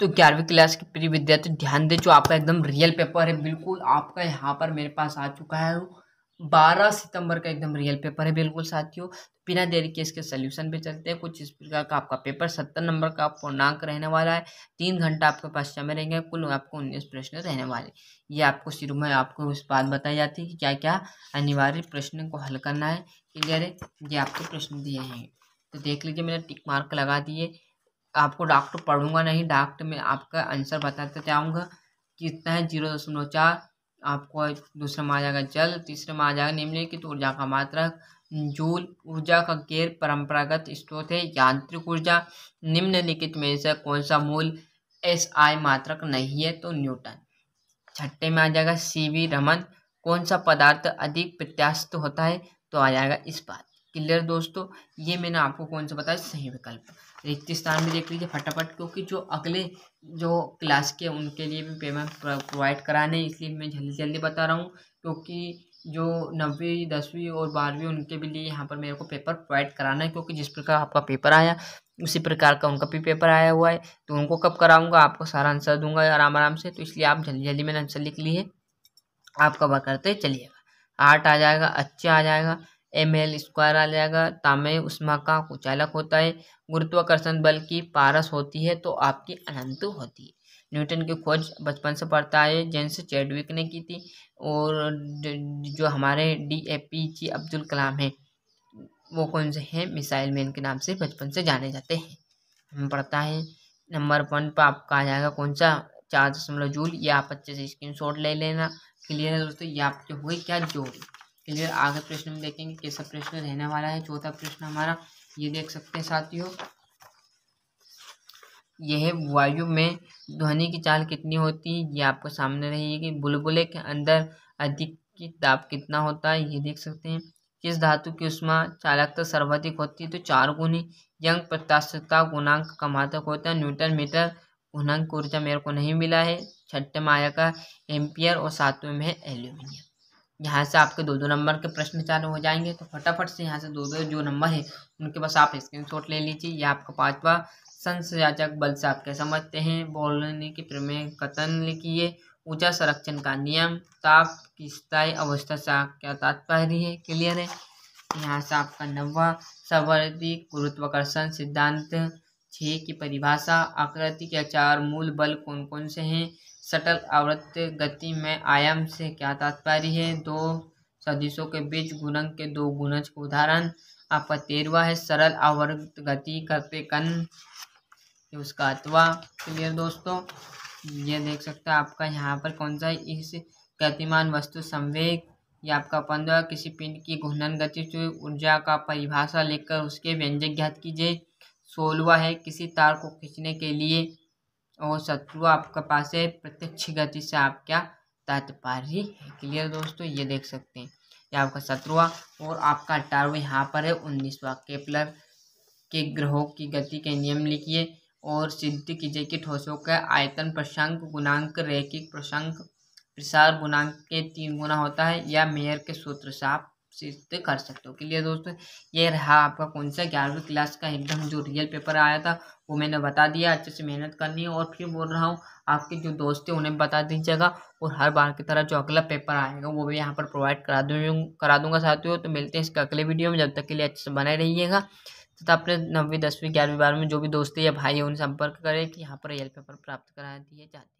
तो ग्यारहवीं क्लास के प्रिय विद्यार्थी ध्यान दें जो आपका एकदम रियल पेपर है बिल्कुल आपका यहाँ पर मेरे पास आ चुका है बारह सितंबर का एकदम रियल पेपर है बिल्कुल साथियों बिना देरी के इसके सोल्यूशन पे चलते हैं कुछ इस प्रकार का आपका पेपर सत्तर नंबर का पूर्णांक रहने वाला है तीन घंटा आपके पास समय रहेंगे कुल आपको उन्नीस प्रश्न रहने वाले ये आपको शुरू में आपको इस बात बताई जाती है कि क्या क्या अनिवार्य प्रश्न को हल करना है क्लियर है ये आपको प्रश्न दिए हैं तो देख लीजिए मैंने टिक मार्क लगा दिए आपको डाक तो पढ़ूंगा नहीं डाक में आपका आंसर बताते जाऊँगा कितना है जीरो दशमलव चार आपको दूसरे में आ जाएगा जल तीसरे में आ जाएगा निम्नलिखित ऊर्जा का मात्रक जूल ऊर्जा का गैर परंपरागत स्रोत है यांत्रिक ऊर्जा निम्नलिखित में से कौन सा मूल एस आई मात्रक नहीं है तो न्यूटन छठे में आ जाएगा सी वी रमन कौन सा पदार्थ अधिक प्रत्याशित होता है तो आ जाएगा इस बात क्लियर दोस्तों ये मैंने आपको कौन सा बताया सही विकल्प रिक्त स्थान भी देख लीजिए फटाफट क्योंकि जो अगले जो क्लास के उनके लिए भी पेमेंट प्रोवाइड कराने हैं इसलिए मैं जल्दी जल्दी बता रहा हूँ क्योंकि जो नब्बी दसवीं और बारहवीं उनके भी लिए यहाँ पर मेरे को पेपर प्रोवाइड कराना है क्योंकि जिस प्रकार आपका पेपर आया उसी प्रकार का उनका भी पेपर आया हुआ है तो उनको कब कराऊंगा आपको सारा आंसर दूंगा आराम आराम से तो इसलिए आप जल्दी जल्दी मैंने आंसर लिख लिए आप कवर करते चलिएगा आठ आ जाएगा अच्छे आ जाएगा एम एल स्क्वायर आ जाएगा तामे उष्मा का कुचालक होता है गुरुत्वाकर्षण बल की पारस होती है तो आपकी अनंत होती है न्यूटन की खोज बचपन से पढ़ता है जेम्स चैडविक ने की थी और जो हमारे D A P J Abdul Kalam हैं वो कौन से हैं मिसाइल मैन के नाम से बचपन से जाने जाते हैं हम पढ़ता है नंबर वन पर आपका आ जाएगा कौन सा चार दशमलव जूल या आप अच्छे से स्क्रीन शॉट ले लेना क्लियर है दोस्तों ये आपके हुए क्या जोड़ी चलिए आगे प्रश्न में देखेंगे कैसा प्रश्न रहने वाला है चौथा प्रश्न हमारा ये देख सकते हैं साथियों यह वायु में ध्वनि की चाल कितनी होती है ये आपको सामने रहेगी बुलबुले के अंदर अधिक की ताप कितना होता है ये देख सकते हैं किस धातु की उष्मा चालकता सर्वाधिक होती है तो चार गुनी यंग प्रत्याशता गुणांक का मातक होता है न्यूटन मीटर गुणांक ऊर्जा मेरे को नहीं मिला है छठे माया का एम्पियर और सातवें में है एल्यूमिनियम यहाँ से आपके दो दो नंबर के प्रश्न चालू हो जाएंगे तो फटाफट से यहाँ से दो दो जो नंबर है उनके पास आप शॉट ले लीजिए या आपका पाँचवा संसाचक बल से आप क्या समझते हैं बोलने के प्रमेय कथन लिखिए ऊर्जा संरक्षण का नियम ताप की स्थायी अवस्था से आप क्या तात्पर्य है क्लियर है यहाँ से आपका नवा सवर्दी गुरुत्वाकर्षण सिद्धांत छः की परिभाषा आकृति के चार मूल बल कौन कौन से हैं सटल आवृत्त गति में आयाम से क्या तात्पर्य है दो सदिशों के बीच गुणक के दो गुणज का उदाहरण आपका तेरवा है सरल आवृत गति कन उसका अतवा क्लियर दोस्तों ये देख सकते हैं आपका यहाँ पर कौन सा इस गतिमान वस्तु संवेग या आपका पंद्रह किसी पिंड की घूर्णन गति ऊर्जा का परिभाषा लेकर उसके व्यंजक ज्ञात कीजिए सोलवा है किसी तार को खींचने के लिए और शत्रु आपके पास है प्रत्यक्ष गति से आप क्या तात्पर्य है क्लियर दोस्तों ये देख सकते हैं ये आपका सत्रवा और आपका अठारहवा यहाँ पर है उन्नीसवा केपलर के ग्रहों की गति के नियम लिखिए और सिद्ध कीजिए कि ठोसों का आयतन प्रशंक गुणांक रैखिक प्रशंक प्रसार गुणांक के तीन गुना होता है या मेयर के सूत्र से आप से तो कर सकते हो क्लियर दोस्तों ये रहा आपका कौन सा ग्यारहवीं क्लास का एकदम जो रियल पेपर आया था वो मैंने बता दिया अच्छे से मेहनत करनी है और फिर बोल रहा हूँ आपके जो दोस्त हैं उन्हें बता दीजिएगा और हर बार की तरह जो अगला पेपर आएगा वो भी यहाँ पर प्रोवाइड करा दूँ करा दूँगा साथियों तो मिलते हैं इसके अगले वीडियो में जब तक के लिए अच्छे से बनाए रहिएगा तथा अपने नवीं दसवीं ग्यारहवीं बारहवीं जो भी दोस्त या भाई है उन्हें संपर्क करें कि यहाँ पर रियल पेपर प्राप्त करा दिए जाते हैं